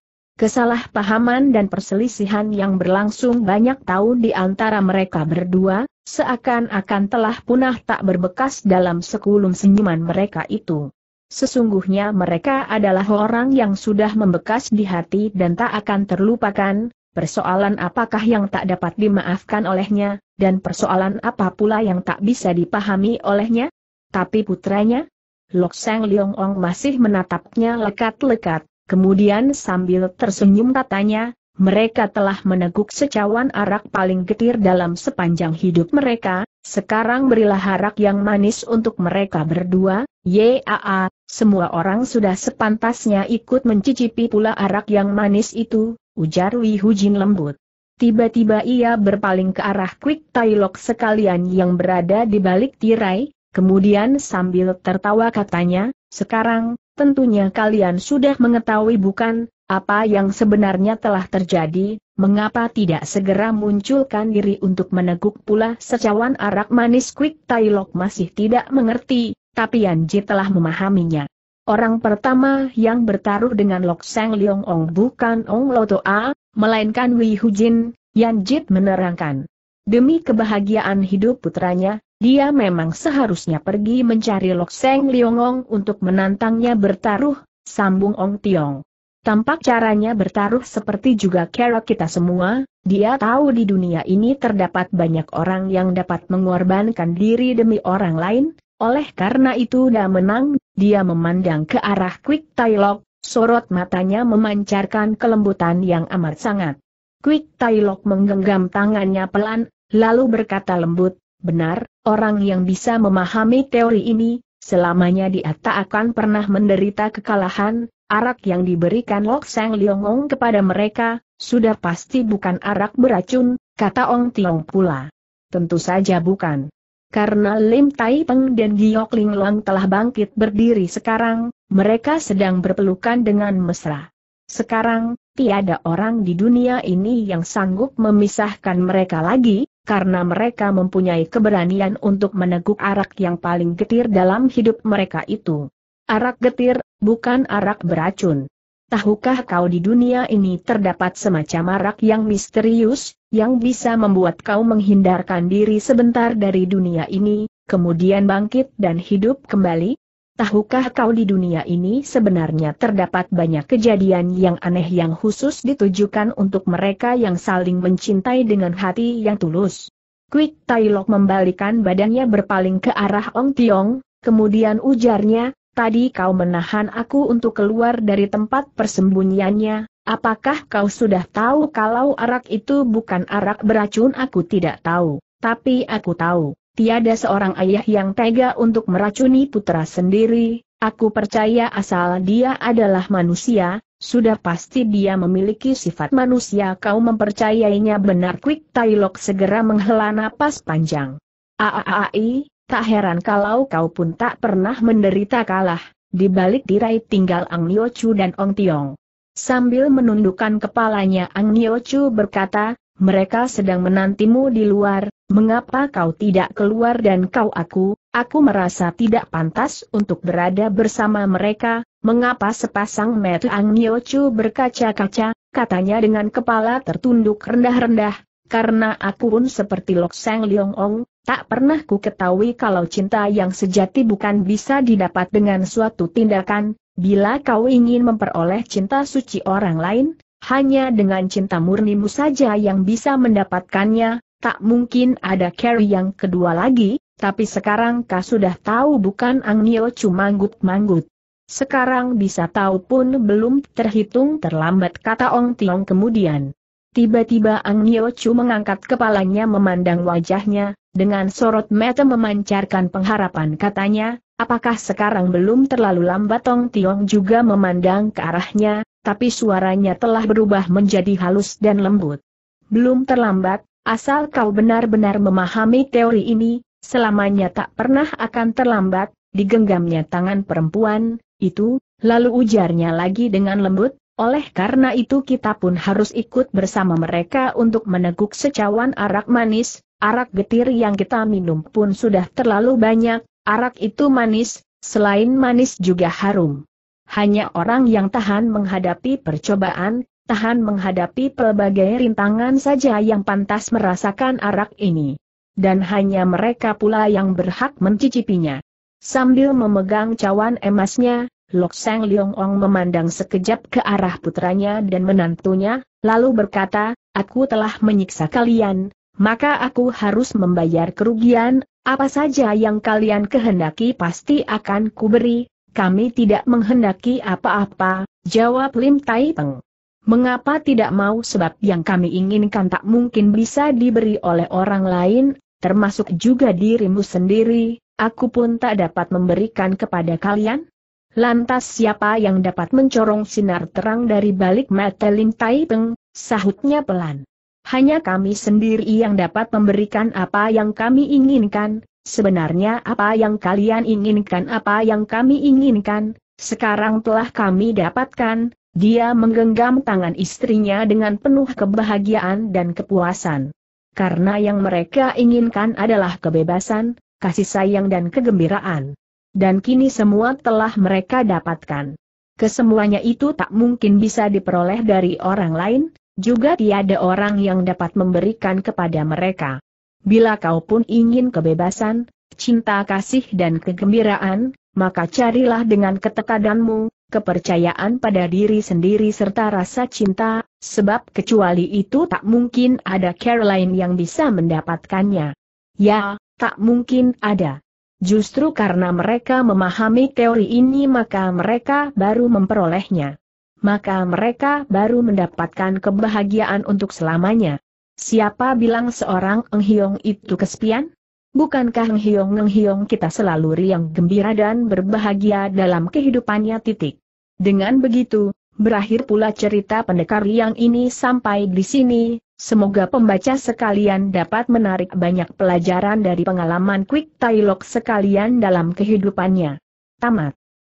Kesalahpahaman dan perselisihan yang berlangsung banyak tahun di antara mereka berdua, seakan-akan telah punah tak berbekas dalam sekulum senyuman mereka itu. Sesungguhnya mereka adalah orang yang sudah membekas di hati dan tak akan terlupakan, persoalan apakah yang tak dapat dimaafkan olehnya, dan persoalan apa pula yang tak bisa dipahami olehnya? Tapi putranya, Lok Seng Leong Ong masih menatapnya lekat-lekat, Kemudian sambil tersenyum katanya, mereka telah meneguk secawan arak paling getir dalam sepanjang hidup mereka, sekarang berilah arak yang manis untuk mereka berdua, yaa, semua orang sudah sepantasnya ikut mencicipi pula arak yang manis itu, ujar Wi Hujin lembut. Tiba-tiba ia berpaling ke arah Quick Tailok sekalian yang berada di balik tirai, kemudian sambil tertawa katanya, sekarang, tentunya kalian sudah mengetahui bukan, apa yang sebenarnya telah terjadi, mengapa tidak segera munculkan diri untuk meneguk pula secawan arak manis Quick Tailok masih tidak mengerti, tapi Yanji telah memahaminya. Orang pertama yang bertaruh dengan Lok Seng Leong Ong bukan Ong Loto A, melainkan Wei Hujin, Yanjit menerangkan. Demi kebahagiaan hidup putranya, dia memang seharusnya pergi mencari Lok Seng Liongong untuk menantangnya bertaruh, sambung Ong Tiong. Tampak caranya bertaruh seperti juga kera kita semua, dia tahu di dunia ini terdapat banyak orang yang dapat mengorbankan diri demi orang lain, oleh karena itu dia menang, dia memandang ke arah Quick Tai Lok, sorot matanya memancarkan kelembutan yang amat sangat. Quick Tai Lok menggenggam tangannya pelan, lalu berkata lembut, benar, Orang yang bisa memahami teori ini, selamanya dia tak akan pernah menderita kekalahan, arak yang diberikan Lok Sang Liongong kepada mereka, sudah pasti bukan arak beracun, kata Ong Tiong pula. Tentu saja bukan. Karena Lim Tai Peng dan Giok Ling Lang telah bangkit berdiri sekarang, mereka sedang berpelukan dengan mesra. Sekarang, tiada orang di dunia ini yang sanggup memisahkan mereka lagi, karena mereka mempunyai keberanian untuk meneguk arak yang paling getir dalam hidup mereka itu. Arak getir, bukan arak beracun. Tahukah kau di dunia ini terdapat semacam arak yang misterius, yang bisa membuat kau menghindarkan diri sebentar dari dunia ini, kemudian bangkit dan hidup kembali? Tahukah kau di dunia ini sebenarnya terdapat banyak kejadian yang aneh yang khusus ditujukan untuk mereka yang saling mencintai dengan hati yang tulus. Quick Tailok membalikan badannya berpaling ke arah Ong Tiong, kemudian ujarnya, tadi kau menahan aku untuk keluar dari tempat persembunyiannya, apakah kau sudah tahu kalau arak itu bukan arak beracun aku tidak tahu, tapi aku tahu. Tiada seorang ayah yang tega untuk meracuni putra sendiri, aku percaya asal dia adalah manusia, sudah pasti dia memiliki sifat manusia kau mempercayainya benar Quick Tailok segera menghela napas panjang. Aaai, tak heran kalau kau pun tak pernah menderita kalah, di balik tirai tinggal Ang Niochu dan Ong Tiong. Sambil menundukkan kepalanya Ang Niochu berkata, mereka sedang menantimu di luar, mengapa kau tidak keluar dan kau aku, aku merasa tidak pantas untuk berada bersama mereka, mengapa sepasang mata Ang berkaca-kaca, katanya dengan kepala tertunduk rendah-rendah, karena aku pun seperti Lok Sang Leong Ong, tak pernah ku ketahui kalau cinta yang sejati bukan bisa didapat dengan suatu tindakan, bila kau ingin memperoleh cinta suci orang lain, hanya dengan cinta murnimu saja yang bisa mendapatkannya, tak mungkin ada Carrie yang kedua lagi, tapi sekarang kau sudah tahu bukan Nio cuma manggut-manggut. Sekarang bisa tahu pun belum terhitung terlambat kata Ong Tiong kemudian. Tiba-tiba Ang Nio Chu mengangkat kepalanya memandang wajahnya, dengan sorot mata memancarkan pengharapan katanya, apakah sekarang belum terlalu lambat Ong Tiong juga memandang ke arahnya, tapi suaranya telah berubah menjadi halus dan lembut. Belum terlambat, asal kau benar-benar memahami teori ini, selamanya tak pernah akan terlambat, digenggamnya tangan perempuan, itu, lalu ujarnya lagi dengan lembut, oleh karena itu kita pun harus ikut bersama mereka untuk meneguk secawan arak manis, arak getir yang kita minum pun sudah terlalu banyak, arak itu manis, selain manis juga harum. Hanya orang yang tahan menghadapi percobaan, tahan menghadapi pelbagai rintangan saja yang pantas merasakan arak ini. Dan hanya mereka pula yang berhak mencicipinya. Sambil memegang cawan emasnya, Lok Sang Leong Ong memandang sekejap ke arah putranya dan menantunya, lalu berkata, aku telah menyiksa kalian, maka aku harus membayar kerugian, apa saja yang kalian kehendaki pasti akan kuberi, kami tidak menghendaki apa-apa, jawab Lim Tai Peng. Mengapa tidak mau sebab yang kami inginkan tak mungkin bisa diberi oleh orang lain, termasuk juga dirimu sendiri, aku pun tak dapat memberikan kepada kalian? Lantas siapa yang dapat mencorong sinar terang dari balik mata Lim Tai Peng, sahutnya pelan. Hanya kami sendiri yang dapat memberikan apa yang kami inginkan, Sebenarnya apa yang kalian inginkan apa yang kami inginkan, sekarang telah kami dapatkan, dia menggenggam tangan istrinya dengan penuh kebahagiaan dan kepuasan. Karena yang mereka inginkan adalah kebebasan, kasih sayang dan kegembiraan. Dan kini semua telah mereka dapatkan. Kesemuanya itu tak mungkin bisa diperoleh dari orang lain, juga tiada orang yang dapat memberikan kepada mereka. Bila kau pun ingin kebebasan, cinta kasih dan kegembiraan, maka carilah dengan ketekadanmu, kepercayaan pada diri sendiri serta rasa cinta, sebab kecuali itu tak mungkin ada Caroline yang bisa mendapatkannya. Ya, tak mungkin ada. Justru karena mereka memahami teori ini maka mereka baru memperolehnya. Maka mereka baru mendapatkan kebahagiaan untuk selamanya. Siapa bilang seorang Eng Hiong itu kesepian? Bukankah Eng Hiong Eng Hiong kita selalu riang gembira dan berbahagia dalam kehidupannya titik. Dengan begitu, berakhir pula cerita pendekar yang ini sampai di sini, semoga pembaca sekalian dapat menarik banyak pelajaran dari pengalaman Quick Tailok sekalian dalam kehidupannya. Tamat.